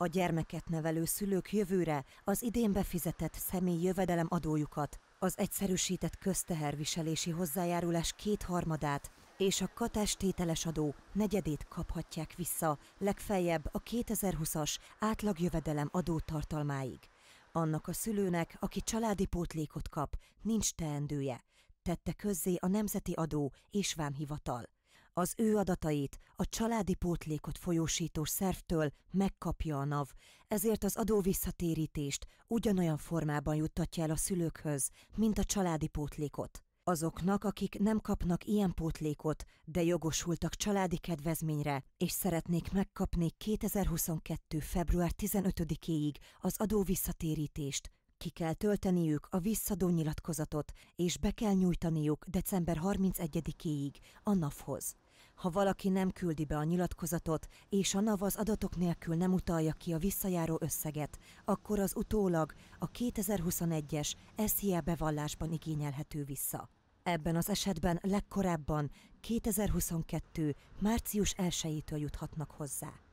A gyermeket nevelő szülők jövőre az idén befizetett személy jövedelem adójukat, az egyszerűsített közteherviselési hozzájárulás kétharmadát és a katás tételes adó negyedét kaphatják vissza, legfeljebb a 2020-as átlagjövedelem adó tartalmáig. Annak a szülőnek, aki családi pótlékot kap, nincs teendője, tette közzé a Nemzeti Adó és Vámhivatal. Az ő adatait a családi pótlékot folyósító szervtől megkapja a NAV, ezért az adó visszatérítést ugyanolyan formában juttatja el a szülőkhöz, mint a családi pótlékot. Azoknak, akik nem kapnak ilyen pótlékot, de jogosultak családi kedvezményre, és szeretnék megkapni 2022. február 15-éig az adó visszatérítést, ki kell tölteniük a visszadó nyilatkozatot, és be kell nyújtaniuk december 31-éig a NAV-hoz. Ha valaki nem küldi be a nyilatkozatot, és a NAV az adatok nélkül nem utalja ki a visszajáró összeget, akkor az utólag a 2021-es SZIA e bevallásban igényelhető vissza. Ebben az esetben legkorábban 2022. március 1-től juthatnak hozzá.